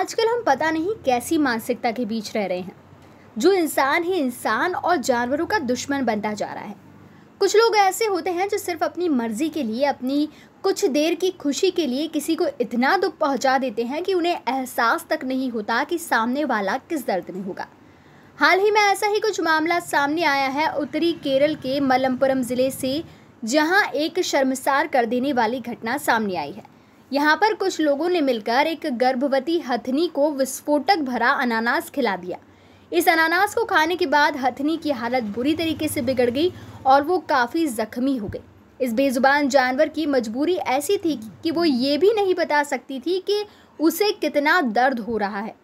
आजकल हम पता नहीं कैसी मानसिकता के बीच रह रहे हैं जो इंसान ही इंसान और जानवरों का दुश्मन बनता जा रहा है कुछ लोग ऐसे होते हैं जो सिर्फ अपनी मर्ज़ी के लिए अपनी कुछ देर की खुशी के लिए किसी को इतना दुख पहुंचा देते हैं कि उन्हें एहसास तक नहीं होता कि सामने वाला किस दर्द में होगा हाल ही में ऐसा ही कुछ मामला सामने आया है उत्तरी केरल के मलमपुरम ज़िले से जहां एक शर्मसार कर देने वाली घटना सामने आई है यहाँ पर कुछ लोगों ने मिलकर एक गर्भवती हथनी को विस्फोटक भरा अनानास खिला दिया इस अनानास को खाने के बाद हथनी की हालत बुरी तरीके से बिगड़ गई और वो काफ़ी ज़ख्मी हो गई इस बेजुबान जानवर की मजबूरी ऐसी थी कि वो ये भी नहीं बता सकती थी कि उसे कितना दर्द हो रहा है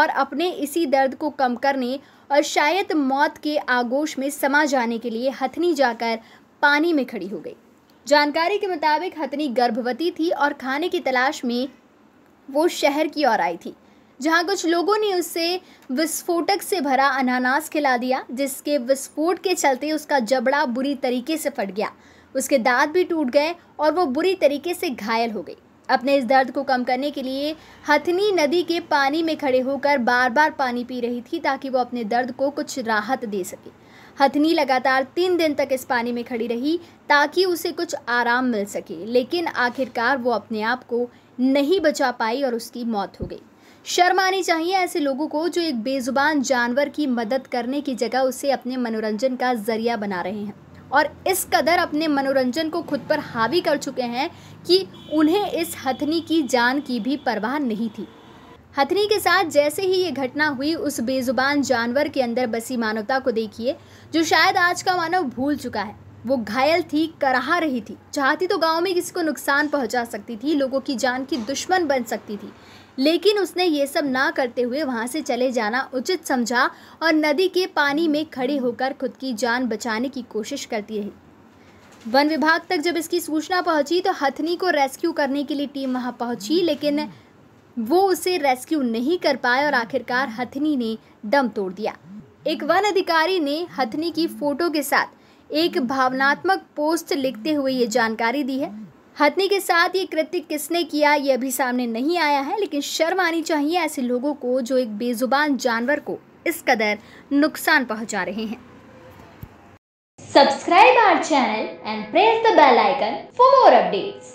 और अपने इसी दर्द को कम करने और शायद मौत के आगोश में समा जाने के लिए हथनी जाकर पानी में खड़ी हो गई जानकारी के मुताबिक हथनी गर्भवती थी और खाने की तलाश में वो शहर की ओर आई थी जहां कुछ लोगों ने उसे विस्फोटक से भरा अनानास खिला दिया जिसके विस्फोट के चलते उसका जबड़ा बुरी तरीके से फट गया उसके दांत भी टूट गए और वो बुरी तरीके से घायल हो गई अपने इस दर्द को कम करने के लिए हथनी नदी के पानी में खड़े होकर बार बार पानी पी रही थी ताकि वो अपने दर्द को कुछ राहत दे सके हथनी लगातार तीन दिन तक इस पानी में खड़ी रही ताकि उसे कुछ आराम मिल सके लेकिन आखिरकार वो अपने आप को नहीं बचा पाई और उसकी मौत हो गई शर्म आनी चाहिए ऐसे लोगों को जो एक बेजुबान जानवर की मदद करने की जगह उसे अपने मनोरंजन का जरिया बना रहे हैं और इस कदर अपने मनोरंजन को खुद पर हावी कर चुके हैं कि उन्हें इस हथनी की जान की भी परवाह नहीं थी हथनी के साथ जैसे ही ये घटना हुई उस बेजुबान जानवर के अंदर बसी मानवता को देखिए जो शायद आज का मानव भूल चुका है वो घायल थी कराहा रही थी चाहती तो गांव में किसी को नुकसान पहुंचा सकती थी लोगों की जान की दुश्मन बन सकती थी लेकिन उसने ये सब ना करते हुए वहाँ से चले जाना उचित समझा और नदी के पानी में खड़ी होकर खुद की जान बचाने की कोशिश करती रही वन विभाग तक जब इसकी सूचना पहुंची तो हथनी को रेस्क्यू करने के लिए टीम वहां पहुंची लेकिन वो उसे रेस्क्यू नहीं कर पाए और आखिरकार हथनी ने दम तोड़ दिया एक वन अधिकारी ने हथनी की फोटो के साथ एक भावनात्मक पोस्ट लिखते हुए ये जानकारी दी है हथनी के साथ ये कृत्य किसने किया ये अभी सामने नहीं आया है लेकिन शर्म आनी चाहिए ऐसे लोगों को जो एक बेजुबान जानवर को इस कदर नुकसान पहुंचा रहे हैं subscribe our channel and press the bell icon for more updates